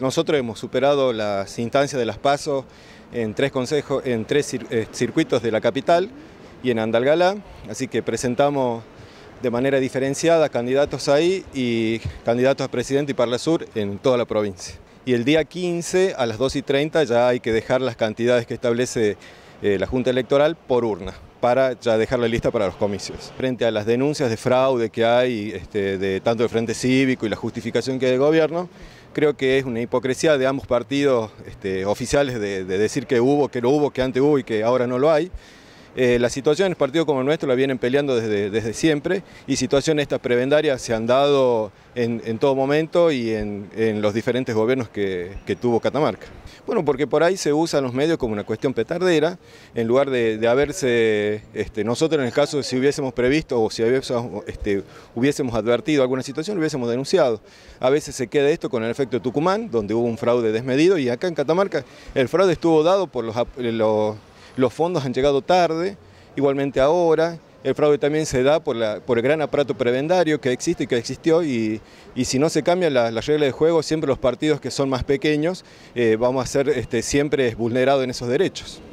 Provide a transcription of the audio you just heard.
Nosotros hemos superado las instancias de las pasos en tres, en tres eh, circuitos de la capital y en Andalgalá, así que presentamos de manera diferenciada candidatos ahí y candidatos a presidente y Parla Sur en toda la provincia. Y el día 15 a las 2 y 30 ya hay que dejar las cantidades que establece eh, la Junta Electoral por urna para ya la lista para los comicios. Frente a las denuncias de fraude que hay, este, de tanto del Frente Cívico y la justificación que hay del gobierno, creo que es una hipocresía de ambos partidos este, oficiales de, de decir que hubo, que no hubo, que antes hubo y que ahora no lo hay. Eh, las situaciones partidos como el nuestro la vienen peleando desde, desde siempre y situaciones estas prebendarias se han dado en, todo momento y en, los diferentes gobiernos que, tuvo Catamarca. Bueno, porque por ahí se usan los medios como una cuestión petardera, en lugar de, haberse, este, nosotros en el caso de si hubiésemos previsto o si hubiésemos, este, hubiésemos advertido alguna situación, hubiésemos denunciado. A veces se queda esto con el efecto de Tucumán, donde hubo un fraude desmedido y acá en Catamarca el fraude estuvo dado por los los fondos han llegado tarde, igualmente ahora. El fraude también se da por, la, por el gran aparato prebendario que existe y que existió y, si no se cambian las reglas de juego, siempre los partidos que son más pequeños eh, vamos a ser este, siempre vulnerados en esos derechos.